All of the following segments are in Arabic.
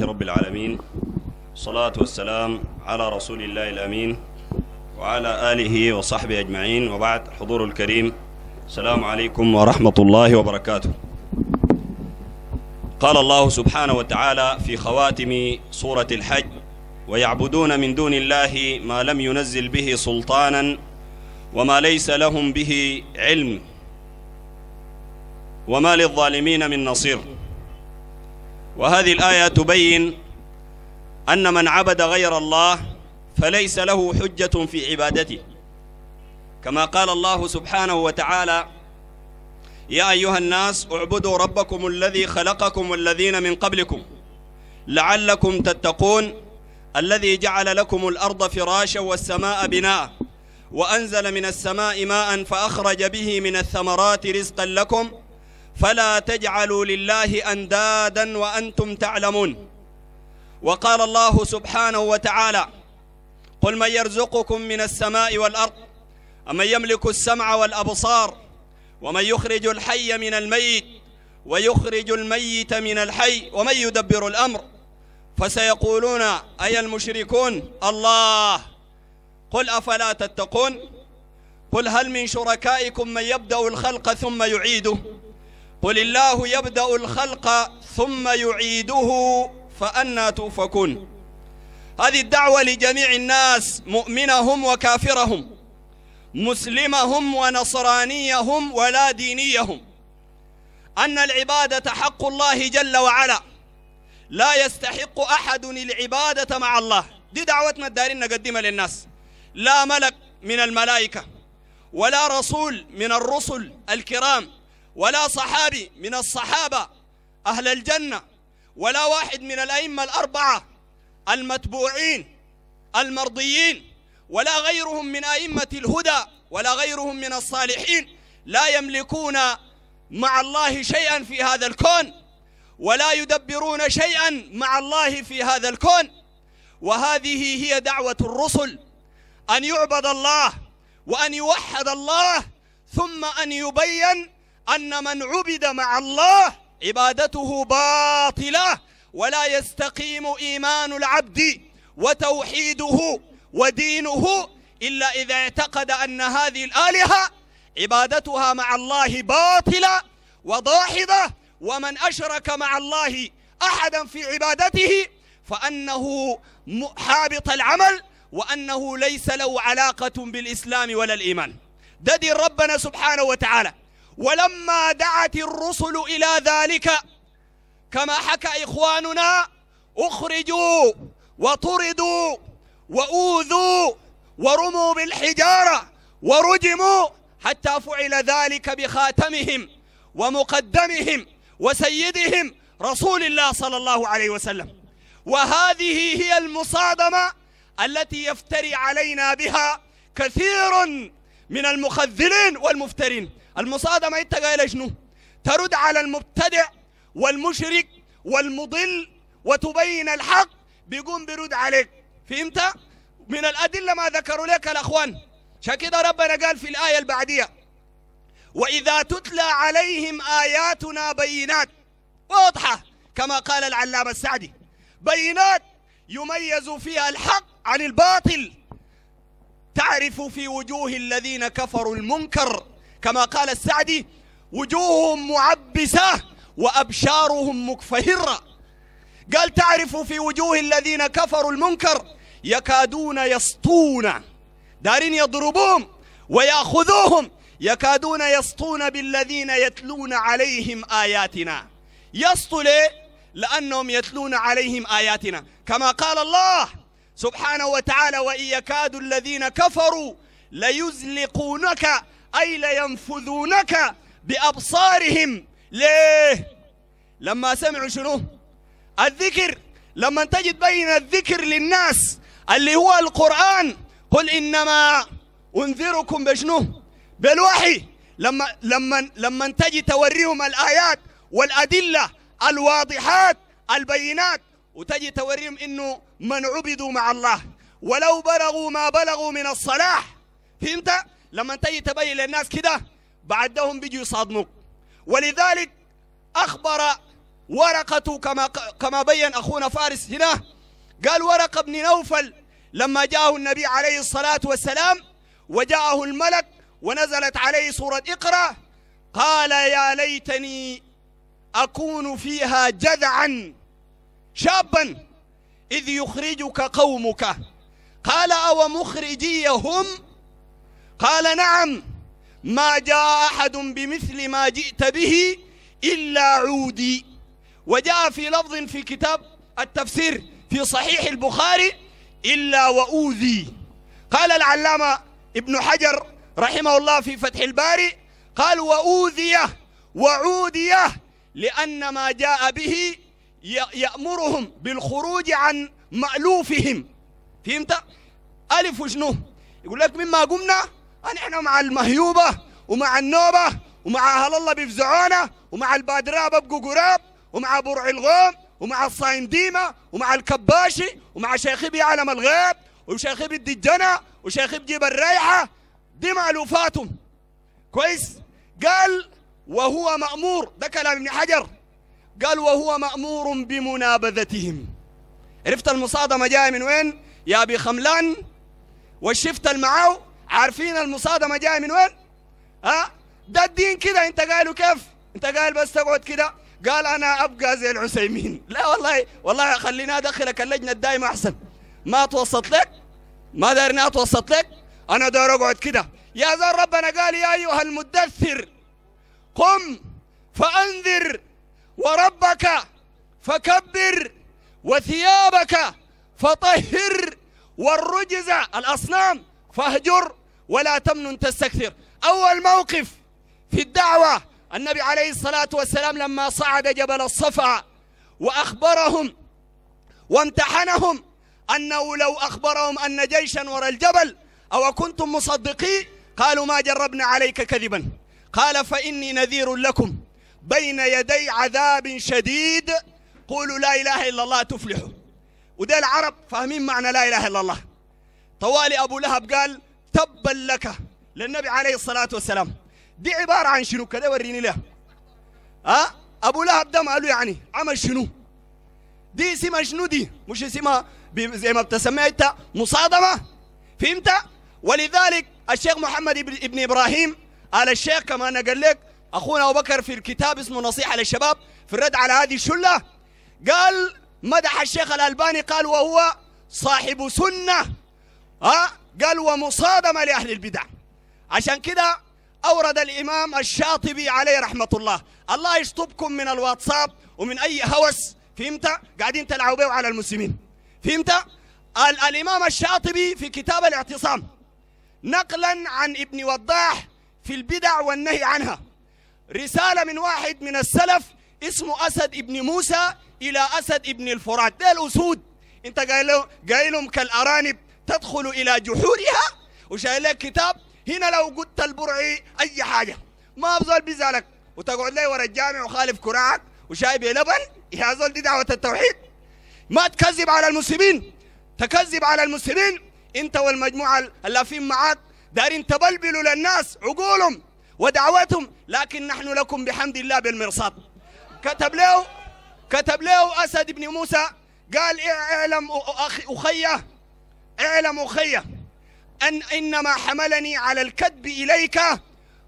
رب العالمين صلاة والسلام على رسول الله الأمين وعلى آله وصحبه أجمعين وبعد حضور الكريم السلام عليكم ورحمة الله وبركاته قال الله سبحانه وتعالى في خواتم سورة الحج ويعبدون من دون الله ما لم ينزل به سلطانا وما ليس لهم به علم وما للظالمين من نصير وهذه الآية تبين أن من عبد غير الله فليس له حجة في عبادته كما قال الله سبحانه وتعالى يا أيها الناس اعبدوا ربكم الذي خلقكم والذين من قبلكم لعلكم تتقون الذي جعل لكم الأرض فراشا والسماء بناء وأنزل من السماء ماء فأخرج به من الثمرات رزقا لكم فلا تجعلوا لله اندادا وانتم تعلمون وقال الله سبحانه وتعالى قل من يرزقكم من السماء والارض امن يملك السمع والابصار ومن يخرج الحي من الميت ويخرج الميت من الحي ومن يدبر الامر فسيقولون اي المشركون الله قل افلا تتقون قل هل من شركائكم من يبدا الخلق ثم يعيده قل الله يبدأ الخلق ثم يعيده فأنا توفكون هذه الدعوة لجميع الناس مؤمنهم وكافرهم مسلمهم ونصرانيهم ولا دينيهم أن العبادة حق الله جل وعلا لا يستحق أحد العبادة مع الله دي دعوتنا الدارين نقدمها للناس لا ملك من الملائكة ولا رسول من الرسل الكرام ولا صحابي من الصحابة أهل الجنة ولا واحد من الأئمة الأربعة المتبوعين المرضيين ولا غيرهم من أئمة الهدى ولا غيرهم من الصالحين لا يملكون مع الله شيئا في هذا الكون ولا يدبرون شيئا مع الله في هذا الكون وهذه هي دعوة الرسل أن يعبد الله وأن يوحد الله ثم أن يبين أن من عبد مع الله عبادته باطلة ولا يستقيم إيمان العبد وتوحيده ودينه إلا إذا اعتقد أن هذه الآلهة عبادتها مع الله باطلة وضاحضة ومن أشرك مع الله أحدا في عبادته فأنه حابط العمل وأنه ليس له علاقة بالإسلام ولا الإيمان ده دين ربنا سبحانه وتعالى ولما دعت الرسل إلى ذلك كما حكى إخواننا أخرجوا وطردوا وأوذوا ورموا بالحجارة ورجموا حتى فعل ذلك بخاتمهم ومقدمهم وسيدهم رسول الله صلى الله عليه وسلم وهذه هي المصادمة التي يفتري علينا بها كثير من المخذلين والمفترين المصادمة أنت قايلة شنو ترد على المبتدع والمشرك والمضل وتبين الحق بيقوم برد عليك فهمت من الأدلة ما ذكروا لك الأخوان كده ربنا قال في الآية البعدية وإذا تتلى عليهم آياتنا بينات واضحة كما قال العلامة السعدي بينات يميز فيها الحق عن الباطل تعرف في وجوه الذين كفروا المنكر كما قال السعدي وجوههم معبسة وأبشارهم مكفهرة قال تعرف في وجوه الذين كفروا المنكر يكادون يسطون دارين يضربوهم ويأخذوهم يكادون يسطون بالذين يتلون عليهم آياتنا يسطو ليه؟ لأنهم يتلون عليهم آياتنا كما قال الله سبحانه وتعالى وإن يكاد الذين كفروا ليزلقونك أي لينفذونك بأبصارهم ليه لما سمعوا شنو الذكر لما تجد بين الذكر للناس اللي هو القرآن قل إنما أنذركم بشنو بالوحي لما لما لما تجي توريهم الآيات والأدلة الواضحات البينات وتجي توريهم إنه من عبدوا مع الله ولو بلغوا ما بلغوا من الصلاح فهمت؟ لما تجي تبين للناس كده بعدهم بيجوا يصادموك ولذلك أخبر ورقة كما كما بين أخونا فارس هنا قال ورقة بن نوفل لما جاءه النبي عليه الصلاة والسلام وجاءه الملك ونزلت عليه سورة اقرأ قال يا ليتني أكون فيها جذعا شابا إذ يخرجك قومك قال أو مخرجيهم قال نعم ما جاء أحد بمثل ما جئت به إلا عودي وجاء في لفظ في كتاب التفسير في صحيح البخاري إلا وأوذي قال العلامة ابن حجر رحمه الله في فتح الباري قال وأوذيه وعوديه لأن ما جاء به يأمرهم بالخروج عن مألوفهم فهمت؟ ألف وشنو؟ يقول لك مما قمنا نحن مع المهيوبة ومع النوبة ومع أهل الله بيفزعونا ومع البادراب أبقوا قراب ومع برع الغوم ومع الصاين ديمة ومع الكباشي ومع شيخي بيعلم الغيب وشيخي بدي الجنة وشيخي بجيب الريحة دي مألوفاتهم كويس قال وهو مأمور ده كلام ابن حجر قال وهو مأمور بمنابذتهم عرفت المصادمة جاية من وين يا أبي خملان وشفت المعاو عارفين المصادمة جاية من وين؟ ها؟ ده الدين كده انت قالوا كيف؟ انت قال بس تقعد كده قال انا ابقى زي العسيمين لا والله والله خليني ادخلك اللجنة الدائمة احسن ما اتوسط لك ما دارني اتوسط لك انا داير اقعد كده يا زار ربنا قال يا ايها المدثر قم فانذر وربك فكبر وثيابك فطهر والرجز الاصنام فاهجر ولا تمنن تستكثر أول موقف في الدعوة النبي عليه الصلاة والسلام لما صعد جبل الصفا وأخبرهم وامتحنهم أنه لو أخبرهم أن جيشا وراء الجبل أو كنتم مصدقين قالوا ما جربنا عليك كذبا قال فإني نذير لكم بين يدي عذاب شديد قولوا لا إله إلا الله تفلحوا وده العرب فاهمين معنى لا إله إلا الله طوالي أبو لهب قال تبا لك للنبي عليه الصلاة والسلام دي عبارة عن شنو كده وريني لها أه؟ أبو لهب ده ماله يعني عمل شنو دي اسمها شنو دي مش اسمها زي ما بتسميها انت مصادمة فهمت ولذلك الشيخ محمد ابن إبراهيم قال الشيخ كما أنا قال لك أخونا أبو بكر في الكتاب اسمه نصيحة للشباب في الرد على هذه الشلة قال مدح الشيخ الألباني قال وهو صاحب سنة ها أه؟ قال ومصادمة لأهل البدع عشان كده أورد الإمام الشاطبي عليه رحمة الله الله يشطبكم من الواتساب ومن أي هوس فهمت قاعدين تلعبوا بيه على المسلمين فهمت ال الإمام الشاطبي في كتاب الاعتصام نقلا عن ابن وضاح في البدع والنهي عنها رسالة من واحد من السلف اسمه أسد ابن موسى إلى أسد ابن الفرات ده الأسود انت قايلهم كالأرانب تدخل إلى جحورها وشايل لك كتاب هنا لو قلت البرعي أي حاجة ما بزول بزالك وتقعد لي ورا الجامع وخالف كراعك وشايب لبن يا زول دي دعوة التوحيد ما تكذب على المسلمين تكذب على المسلمين انت والمجموعة اللافين معاك دارين تبلبلوا للناس عقولهم ودعوتهم لكن نحن لكم بحمد الله بالمرصاد كتب له كتب له أسد بن موسى قال اعلم أخي أخيه اعلم أخي أن إنما حملني على الكذب إليك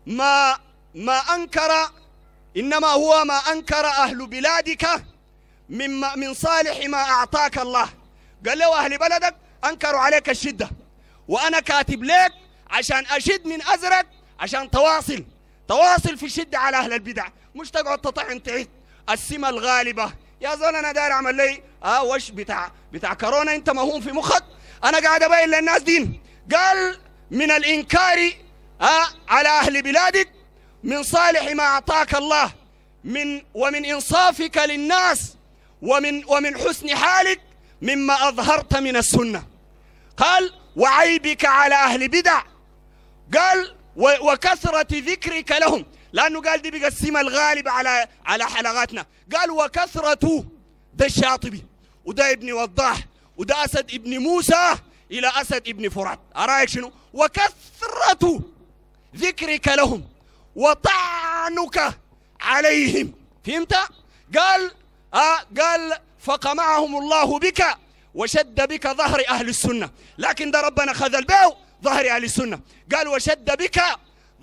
ما ما أنكر إنما هو ما أنكر أهل بلادك مما من صالح ما أعطاك الله قال له أهل بلدك أنكروا عليك الشدة وأنا كاتب لك عشان أشد من أزرك عشان تواصل تواصل في الشدة على أهل البدع مش تقعد تطعن تعيد إيه؟ السمة الغالبة يا زول أنا داير أعمل لي آه وش بتاع بتاع كورونا أنت مهون في مخك أنا قاعد أبين للناس دين قال من الإنكار آه، على أهل بلادك من صالح ما أعطاك الله من ومن إنصافك للناس ومن ومن حسن حالك مما أظهرت من السنة قال وعيبك على أهل بدع قال وكثرة ذكرك لهم لأنه قال دي بيقسمها الغالب على على حلقاتنا قال وكثرة ده الشاطبي وده ابن وضاح وده أسد ابن موسى إلى أسد ابن فرات أرأيك شنو وكثرة ذكرك لهم وطعنك عليهم فهمت قال آه قال فقمعهم الله بك وشد بك ظهر أهل السنة لكن ده ربنا خذ البيو ظهر أهل السنة قال وشد بك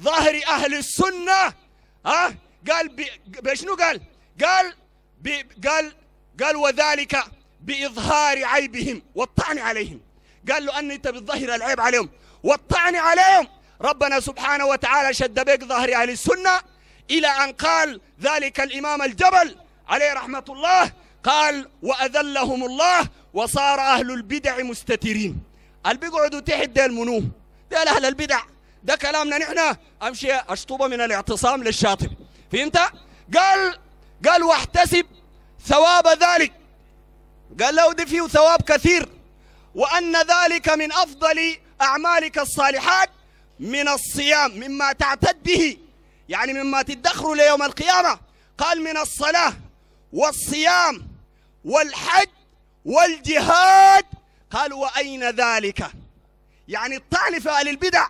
ظهر أهل السنة ها آه قال بشنو قال قال قال قال وذلك بإظهار عيبهم والطعن عليهم قال له أن أنت بتظهر العيب عليهم والطعن عليهم ربنا سبحانه وتعالى شد بك ظهر أهل السنة إلى أن قال ذلك الإمام الجبل عليه رحمة الله قال وأذلهم الله وصار أهل البدع مستترين اللي بيقعدوا تحت ديل منو ديل أهل البدع ده كلامنا نحن أمشي أشطوبة من الاعتصام للشاطئ فهمت؟ قال قال واحتسب ثواب ذلك قال له دي فيه ثواب كثير وأن ذلك من أفضل أعمالك الصالحات من الصيام مما تعتد به يعني مما تدخر ليوم القيامة قال من الصلاة والصيام والحج والجهاد قال وأين ذلك يعني الطعن في أهل البدع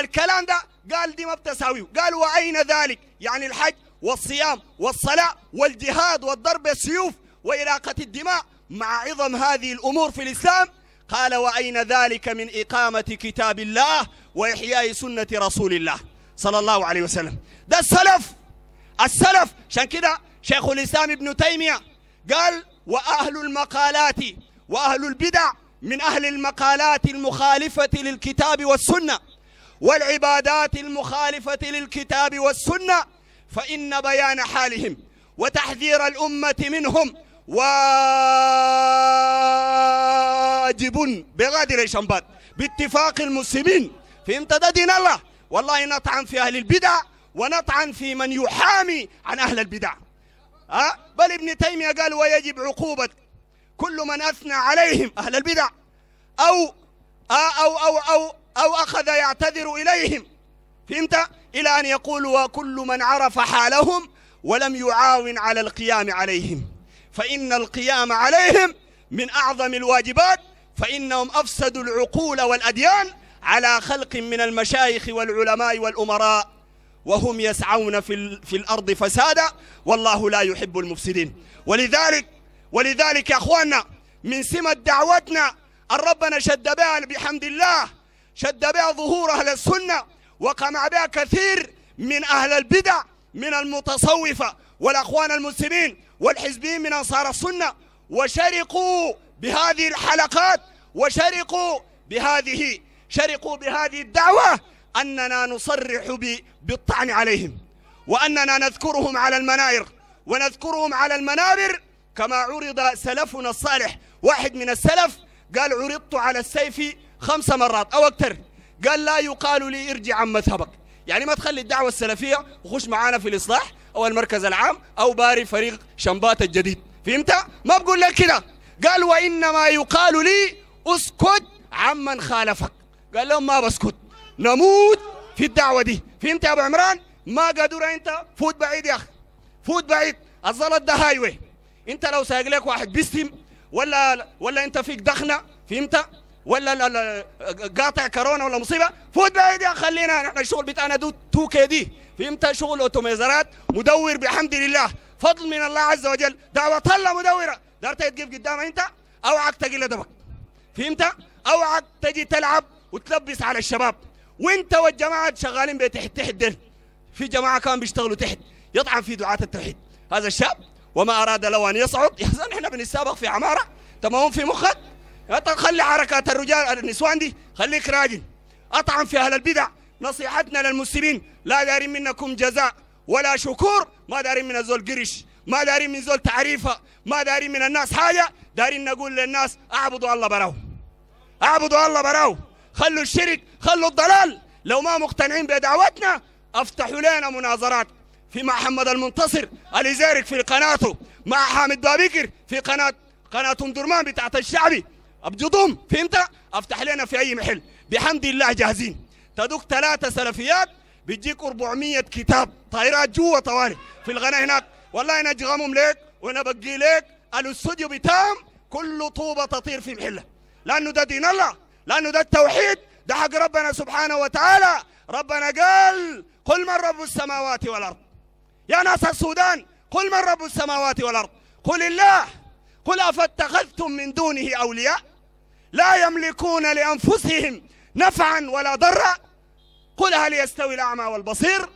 الكلام ده قال دي ما بتساويه قال وأين ذلك يعني الحج والصيام والصلاة والجهاد والضرب بالسيوف وإراقة الدماء مع عظم هذه الأمور في الإسلام قال وأين ذلك من إقامة كتاب الله وإحياء سنة رسول الله صلى الله عليه وسلم ده السلف السلف عشان كده شيخ الإسلام ابن تيمية قال وأهل المقالات وأهل البدع من أهل المقالات المخالفة للكتاب والسنة والعبادات المخالفة للكتاب والسنة فإن بيان حالهم وتحذير الأمة منهم واجب بغادر شنبات باتفاق المسلمين فهمت ده دين الله والله نطعن في أهل البدع ونطعن في من يحامي عن أهل البدع أه؟ بل ابن تيمية قال ويجب عقوبة كل من أثنى عليهم أهل البدع أو أه أو أو أو أو أخذ يعتذر إليهم فهمت؟ إلى أن يقول وكل من عرف حالهم ولم يعاون على القيام عليهم فإن القيام عليهم من أعظم الواجبات فإنهم أفسدوا العقول والأديان على خلق من المشايخ والعلماء والأمراء وهم يسعون في, في الأرض فسادا والله لا يحب المفسدين ولذلك ولذلك يا أخواننا من سمة دعوتنا أن ربنا شد بها بحمد الله شد بها ظهور أهل السنة وقمع بها كثير من أهل البدع من المتصوفة والأخوان المسلمين والحزبيين من أنصار السنة وشرقوا بهذه الحلقات وشرقوا بهذه شرقوا بهذه الدعوة أننا نصرح بالطعن عليهم وأننا نذكرهم على المنائر ونذكرهم على المنابر كما عرض سلفنا الصالح واحد من السلف قال عرضت على السيف خمس مرات أو أكثر قال لا يقال لي ارجع عن مذهبك يعني ما تخلي الدعوة السلفية وخش معانا في الإصلاح او المركز العام او باري فريق شمبات الجديد فهمت ما بقول لك كده قال وانما يقال لي اسكت عمن خالفك قال لهم ما بسكت نموت في الدعوه دي فهمت يا ابو عمران ما قادر انت فوت بعيد يا اخي فوت بعيد الزلط ده هايوي انت لو سايق لك واحد بيستم ولا ولا انت فيك دخنه فهمت ولا قاطع كورونا ولا مصيبه فوت بعيد يا خلينا نحن الشغل بتاعنا دو 2 كي دي فهمت شغل اوتوميزرات مدور بحمد لله فضل من الله عز وجل دعوة الله مدورة دارت تقف قدامها انت اوعك تقل لدبك فهمت اوعك تجي تلعب وتلبس على الشباب وانت والجماعة شغالين بتحت تحت دل في جماعة كانوا بيشتغلوا تحت يطعن في دعاة التوحيد هذا الشاب وما اراد له ان يصعد يا زلمه احنا بنتسابق في عمارة تمام في مخك خلي حركات الرجال النسوان دي خليك راجل اطعن في اهل البدع نصيحتنا للمسلمين لا داري منكم جزاء ولا شكور ما داري من الزول قرش ما داري من زول تعريفة ما داري من الناس حاجة دارين نقول للناس اعبدوا الله براو اعبدوا الله براو خلوا الشرك خلوا الضلال لو ما مقتنعين بدعوتنا افتحوا لنا مناظرات في مع محمد المنتصر الازارك في قناته مع حامد بابكر في قناه قناه ام درمان بتاعت الشعبي ابجدهم فهمت افتح لنا في اي محل بحمد الله جاهزين تدوك ثلاثه سلفيات بيجيك 400 كتاب طايرات جوا طوالي في الغناء هناك والله انا اجغمهم ليك وانا بقي ليك الاستوديو بتام كل طوبه تطير في محله لانه ده دين الله لانه ده التوحيد ده حق ربنا سبحانه وتعالى ربنا قال قل من رب السماوات والارض يا ناس السودان قل من رب السماوات والارض قل الله قل افاتخذتم من دونه اولياء لا يملكون لانفسهم نفعا ولا ضرا قل هل يستوي الأعمى والبصير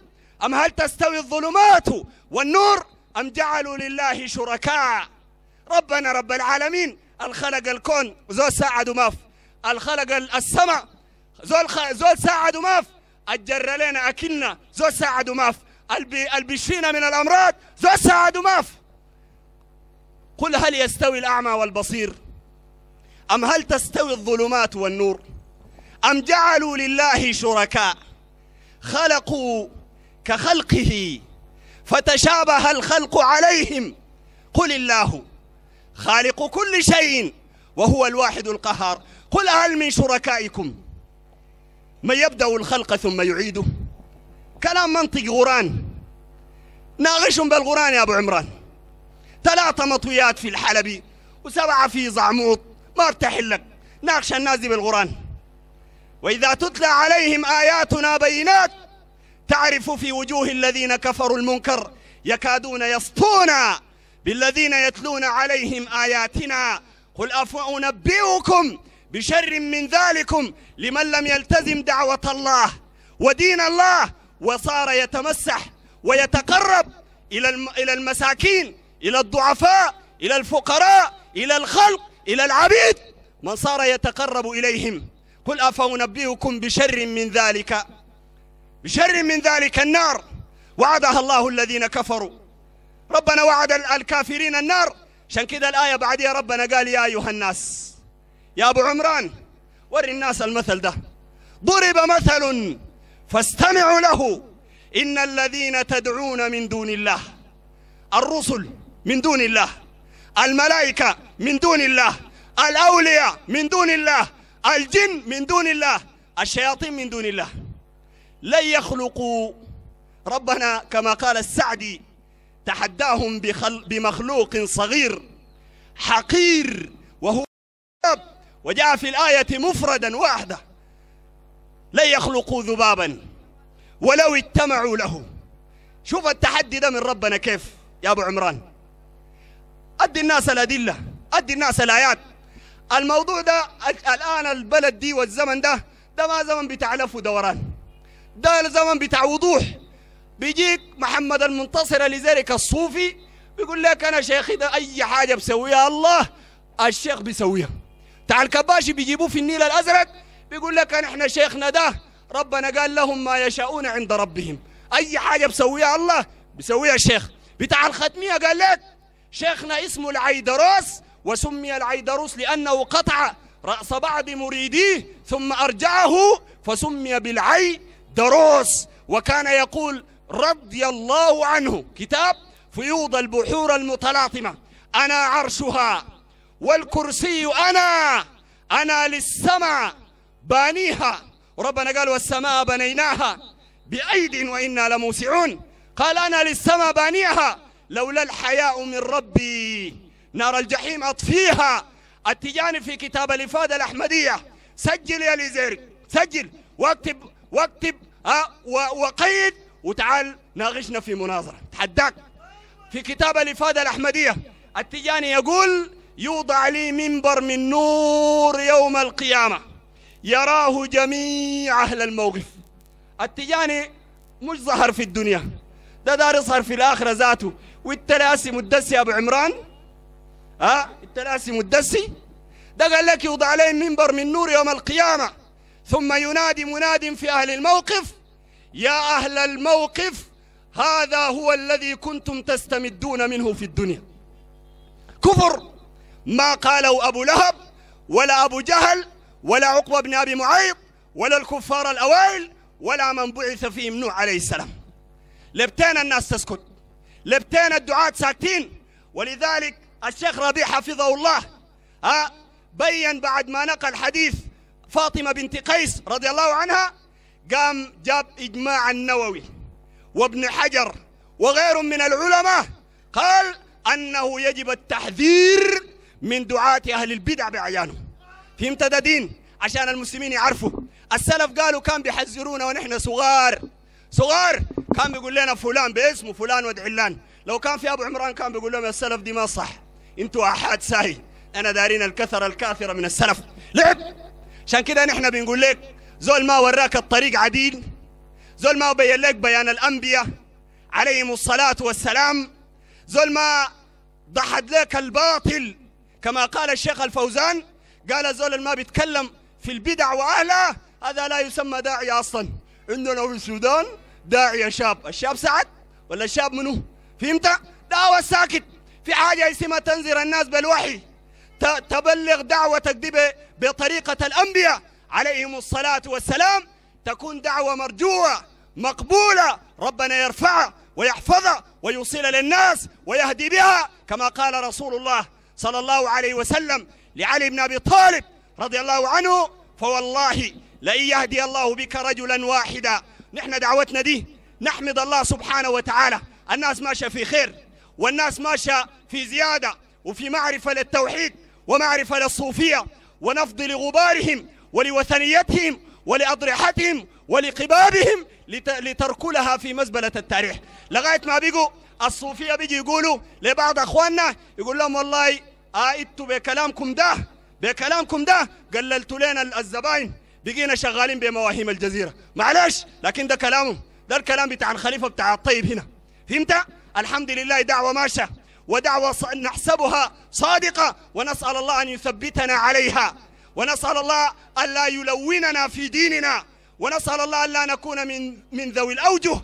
أم هل تستوي الظلمات والنور أم جعلوا لله شركاء ربنا رب العالمين الخلق الكون زول ساعد ماف الخلق السماء زول خ... زول ساعد ماف الجر لنا أكلنا زول ساعد ماف البي... البشينا من الأمراض زول ساعد ماف قل هل يستوي الأعمى والبصير أم هل تستوي الظلمات والنور أم جعلوا لله شركاء خلقوا كخلقه فتشابه الخلق عليهم قل الله خالق كل شيء وهو الواحد القهار قل هل من شركائكم من يبدأ الخلق ثم يعيده كلام منطق غران ناغش بالغران يا أبو عمران ثلاثة مطويات في الحلبي وسبعة في زعموط ما ارتحل لك ناقش النازي بالغران وإذا تتلى عليهم آياتنا بينات تعرف في وجوه الذين كفروا المنكر يكادون يسطون بالذين يتلون عليهم آياتنا قل أفأنبئكم بشر من ذلكم لمن لم يلتزم دعوة الله ودين الله وصار يتمسح ويتقرب إلى المساكين إلى الضعفاء إلى الفقراء إلى الخلق إلى العبيد من صار يتقرب إليهم قل أفأنبئكم بشر من ذلك بشر من ذلك النار وعدها الله الذين كفروا ربنا وعد الكافرين النار عشان كده الآية بعدها ربنا قال يا أيها الناس يا أبو عمران وري الناس المثل ده ضرب مثل فاستمعوا له إن الذين تدعون من دون الله الرسل من دون الله الملائكة من دون الله الأولياء من دون الله الجن من دون الله الشياطين من دون الله لن يخلقوا ربنا كما قال السعدي تحداهم بخل بمخلوق صغير حقير وهو ذباب وجاء في الآية مفردا واحدة لن يخلقوا ذبابا ولو اجتمعوا له شوف التحدي ده من ربنا كيف يا أبو عمران أدي الناس الأدلة أدي الناس الآيات الموضوع ده الآن البلد دي والزمن ده ده ما زمن بتاع لف ودوران ده زمن بتاع وضوح بيجيك محمد المنتصر لذلك الصوفي بيقول لك أنا شيخي ده أي حاجة بسويها الله الشيخ بيسويها بتاع الكباشي بيجيبوه في النيل الأزرق بيقول لك احنا شيخنا ده ربنا قال لهم ما يشاؤون عند ربهم اي حاجه بسويها الله بيسويها الشيخ بتاع الختميه قال لك شيخنا اسمه العيدروس وسمي العيدروس لأنه قطع رأس بعض مريديه ثم أرجعه فسمي بالعيدروس وكان يقول رضي الله عنه كتاب فيوض البحور المتلاطمة أنا عرشها والكرسي أنا أنا للسماء بانيها ربنا قال والسماء بنيناها بأيد وإنا لموسعون قال أنا للسماء بانيها لولا الحياء من ربي نار الجحيم أطفيها التجاني في كتاب الإفادة الأحمدية سجل يا ليزيرك سجل واكتب واكتب ها آه، وقيد وتعال ناقشنا في مناظرة تحداك في كتاب الإفادة الأحمدية التجاني يقول يوضع لي منبر من نور يوم القيامة يراه جميع أهل الموقف التجاني مش ظهر في الدنيا ده دار يظهر في الآخرة ذاته والتلاسم مدسي يا أبو عمران ها التلاسم مدسي ده قال لك يوضع عليه منبر من نور يوم القيامة ثم ينادي مناد في أهل الموقف يا أهل الموقف هذا هو الذي كنتم تستمدون منه في الدنيا كفر ما قاله أبو لهب ولا أبو جهل ولا عقبة بن أبي معيط ولا الكفار الأوائل ولا من بعث فيهم نوح عليه السلام لبتين الناس تسكت لبتين الدعاة ساكتين ولذلك الشيخ ربيع حفظه الله ها بين بعد ما نقل حديث فاطمة بنت قيس رضي الله عنها قام جاب إجماع النووي وابن حجر وغير من العلماء قال أنه يجب التحذير من دعاة أهل البدع بأعيانهم فهمت ده دين عشان المسلمين يعرفوا السلف قالوا كان بيحذرونا ونحن صغار صغار كان بيقول لنا فلان باسمه فلان ودعلان لو كان في أبو عمران كان بيقول لهم السلف دي ما صح انتوا احاد ساهي انا دارين الكثرة الكاثرة من السلف لعب عشان كده نحن بنقول لك زول ما وراك الطريق عديل زول ما بين لك بيان الانبياء عليهم الصلاة والسلام زول ما ضحد لك الباطل كما قال الشيخ الفوزان قال زول ما بيتكلم في البدع واهلها هذا لا يسمى داعي اصلا عندنا في السودان داعي شاب الشاب سعد ولا الشاب منو فهمت؟ لا هو الساكت في حاجة اسمها تنذر الناس بالوحي تبلغ دعوتك دي بطريقة الأنبياء عليهم الصلاة والسلام تكون دعوة مرجوة مقبولة ربنا يرفعها ويحفظها ويوصل للناس ويهدي بها كما قال رسول الله صلى الله عليه وسلم لعلي بن أبي طالب رضي الله عنه فوالله لئن يهدي الله بك رجلا واحدا نحن دعوتنا دي نحمد الله سبحانه وتعالى الناس ماشية في خير والناس ماشية في زيادة وفي معرفة للتوحيد ومعرفة للصوفية ونفض لغبارهم ولوثنيتهم ولأضرحتهم ولقبابهم لتركلها في مزبلة التاريخ لغاية ما بيجوا الصوفية بيجي يقولوا لبعض أخواننا يقول لهم والله آئدتوا بكلامكم ده بكلامكم ده قللتوا لنا الزباين بقينا شغالين بمواهيم الجزيرة معلش لكن ده كلامهم ده الكلام بتاع الخليفة بتاع الطيب هنا فهمت؟ الحمد لله دعوة ماشة ودعوة نحسبها صادقة ونسأل الله أن يثبتنا عليها ونسأل الله أن لا يلوننا في ديننا ونسأل الله أن لا نكون من, من ذوي الأوجه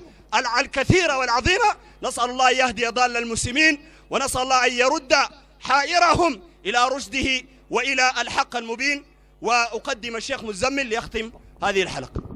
الكثيرة والعظيمة نسأل الله أن يهدي ضال المسلمين ونسأل الله أن يرد حائرهم إلى رشده وإلى الحق المبين وأقدم الشيخ مزمل ليختم هذه الحلقة